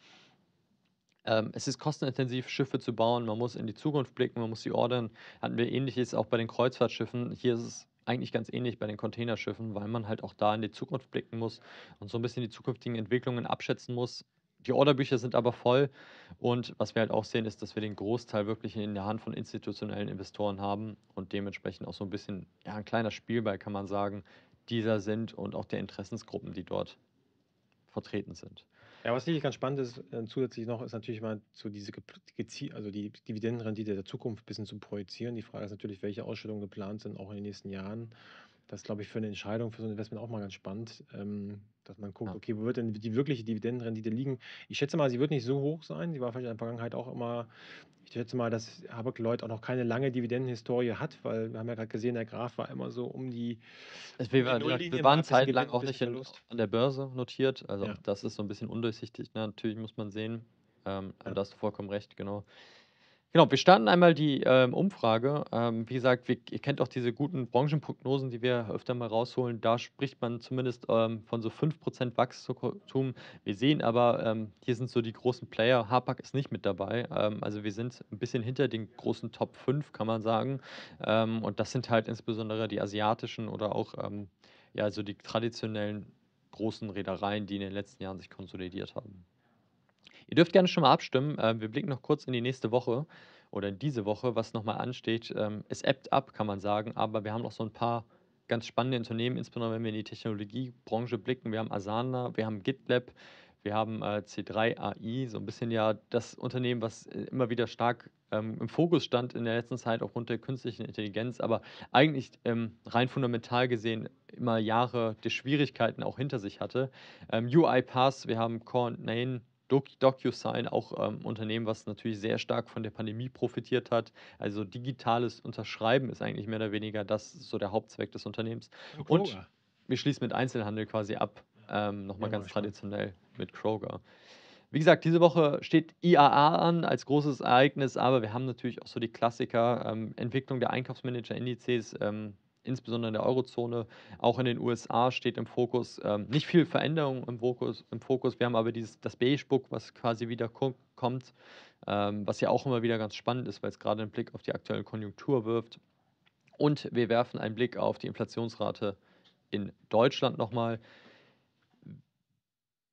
ähm, es ist kostenintensiv, Schiffe zu bauen. Man muss in die Zukunft blicken, man muss sie ordern. Hatten wir ähnliches auch bei den Kreuzfahrtschiffen. Hier ist es eigentlich ganz ähnlich bei den Containerschiffen, weil man halt auch da in die Zukunft blicken muss und so ein bisschen die zukünftigen Entwicklungen abschätzen muss. Die Orderbücher sind aber voll und was wir halt auch sehen, ist, dass wir den Großteil wirklich in der Hand von institutionellen Investoren haben und dementsprechend auch so ein bisschen ja, ein kleiner Spielball, kann man sagen, dieser sind und auch der Interessensgruppen, die dort vertreten sind. Ja, was natürlich ganz spannend ist, äh, zusätzlich noch, ist natürlich mal so diese also die Dividendenrendite der Zukunft ein bisschen zu projizieren. Die Frage ist natürlich, welche Ausschüttungen geplant sind, auch in den nächsten Jahren. Das glaube ich, für eine Entscheidung, für so ein Investment auch mal ganz spannend, ähm, dass man guckt, ja. okay, wo wird denn die wirkliche Dividendenrendite liegen? Ich schätze mal, sie wird nicht so hoch sein. Sie war vielleicht in der Vergangenheit auch immer, ich schätze mal, dass Habak Lloyd auch noch keine lange Dividendenhistorie hat, weil wir haben ja gerade gesehen, der Graf war immer so um die. Es, also wir, um die wir, wir waren zeitlang auch nicht in, an der Börse notiert. Also ja. das ist so ein bisschen undurchsichtig. Ne? natürlich muss man sehen. Ähm, also ja. Da hast du vollkommen recht, genau. Genau, wir starten einmal die ähm, Umfrage. Ähm, wie gesagt, wir, ihr kennt auch diese guten Branchenprognosen, die wir öfter mal rausholen. Da spricht man zumindest ähm, von so 5% Wachstum. Wir sehen aber, ähm, hier sind so die großen Player. Hapag ist nicht mit dabei. Ähm, also wir sind ein bisschen hinter den großen Top 5, kann man sagen. Ähm, und das sind halt insbesondere die asiatischen oder auch ja, also die traditionellen großen Reedereien, die in den letzten Jahren sich konsolidiert haben. Ihr dürft gerne schon mal abstimmen. Äh, wir blicken noch kurz in die nächste Woche oder in diese Woche, was nochmal ansteht. Ähm, es ebbt ab, kann man sagen, aber wir haben noch so ein paar ganz spannende Unternehmen, insbesondere wenn wir in die Technologiebranche blicken. Wir haben Asana, wir haben GitLab, wir haben äh, C3AI, so ein bisschen ja das Unternehmen, was äh, immer wieder stark ähm, im Fokus stand in der letzten Zeit aufgrund der künstlichen Intelligenz, aber eigentlich ähm, rein fundamental gesehen immer Jahre der Schwierigkeiten auch hinter sich hatte. Ähm, UiPath, wir haben Core9, DocuSign, auch ähm, Unternehmen, was natürlich sehr stark von der Pandemie profitiert hat. Also digitales Unterschreiben ist eigentlich mehr oder weniger das so der Hauptzweck des Unternehmens. Und, und wir schließen mit Einzelhandel quasi ab, ähm, nochmal ja, ganz traditionell mit Kroger. Wie gesagt, diese Woche steht IAA an als großes Ereignis, aber wir haben natürlich auch so die Klassiker, ähm, Entwicklung der Einkaufsmanager-Indizes, ähm, insbesondere in der Eurozone, auch in den USA steht im Fokus ähm, nicht viel Veränderung im Fokus. Im Fokus. Wir haben aber dieses, das Beige-Book, was quasi wieder kommt, ähm, was ja auch immer wieder ganz spannend ist, weil es gerade einen Blick auf die aktuelle Konjunktur wirft. Und wir werfen einen Blick auf die Inflationsrate in Deutschland nochmal.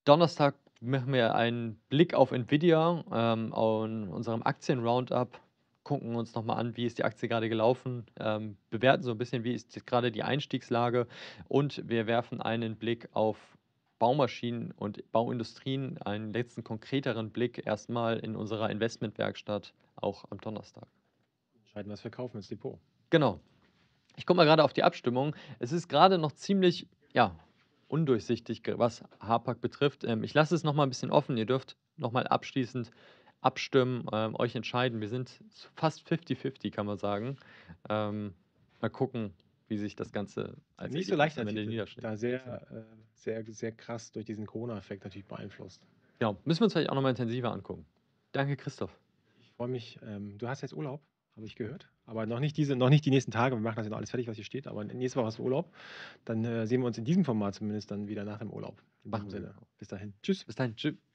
Donnerstag machen wir einen Blick auf Nvidia ähm, in unserem Aktien-Roundup gucken uns nochmal an, wie ist die Aktie gerade gelaufen, ähm, bewerten so ein bisschen, wie ist gerade die Einstiegslage und wir werfen einen Blick auf Baumaschinen und Bauindustrien, einen letzten konkreteren Blick erstmal in unserer Investmentwerkstatt, auch am Donnerstag. Entscheiden, was wir kaufen ins Depot. Genau. Ich gucke mal gerade auf die Abstimmung. Es ist gerade noch ziemlich, ja, undurchsichtig, was HAPAC betrifft. Ähm, ich lasse es nochmal ein bisschen offen. Ihr dürft nochmal abschließend abstimmen, ähm, euch entscheiden. Wir sind fast 50-50, kann man sagen. Ähm, mal gucken, wie sich das Ganze als Nicht so leicht am Ende niederschlägt. Da sehr, äh, sehr, sehr krass durch diesen Corona-Effekt natürlich beeinflusst. Ja, müssen wir uns vielleicht auch nochmal intensiver angucken. Danke, Christoph. Ich freue mich. Ähm, du hast jetzt Urlaub, habe ich gehört. Aber noch nicht, diese, noch nicht die nächsten Tage. Wir machen das ja noch alles fertig, was hier steht. Aber nächste Woche hast du Urlaub. Dann äh, sehen wir uns in diesem Format zumindest dann wieder nach dem Urlaub. In diesem Sinne. Genau. Bis dahin. Tschüss. Bis dahin. Tschüss.